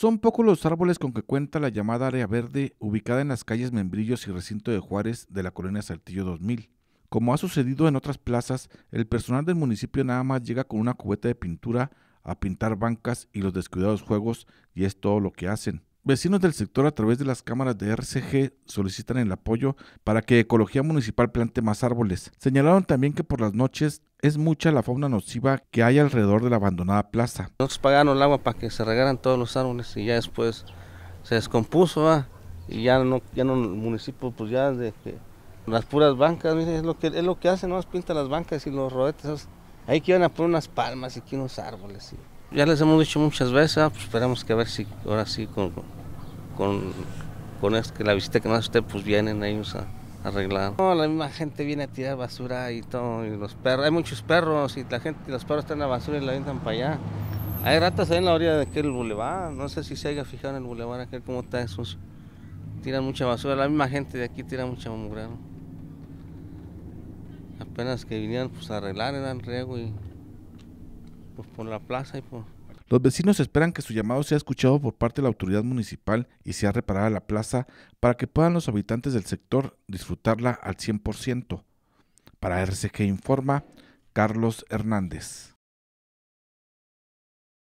Son pocos los árboles con que cuenta la llamada área verde ubicada en las calles Membrillos y Recinto de Juárez de la colonia Saltillo 2000. Como ha sucedido en otras plazas, el personal del municipio nada más llega con una cubeta de pintura a pintar bancas y los descuidados juegos y es todo lo que hacen. Vecinos del sector a través de las cámaras de RCG solicitan el apoyo para que Ecología Municipal plante más árboles. Señalaron también que por las noches es mucha la fauna nociva que hay alrededor de la abandonada plaza. Nosotros pagaron el agua para que se regaran todos los árboles y ya después se descompuso y ya no, ya no el municipio pues ya de las puras bancas, es lo que es lo que hacen, no pintan las bancas y los rodetes, ahí que iban a poner unas palmas y aquí unos árboles. Y, ya les hemos dicho muchas veces, pues, esperamos que a ver si ahora sí con con, con es que la visita que más usted, pues vienen ellos a, arreglar. No, la misma gente viene a tirar basura y todo, y los perros, hay muchos perros y la gente, los perros están en la basura y la avientan para allá. Hay ratas ahí en la orilla de aquel bulevar, no sé si se haya fijado en el bulevar aquel cómo está esos Tiran mucha basura, la misma gente de aquí tira mucha mugre. Apenas que vinieron pues a arreglar, eran riego y pues por la plaza y por los vecinos esperan que su llamado sea escuchado por parte de la autoridad municipal y sea reparada la plaza para que puedan los habitantes del sector disfrutarla al 100%. Para RCG Informa, Carlos Hernández.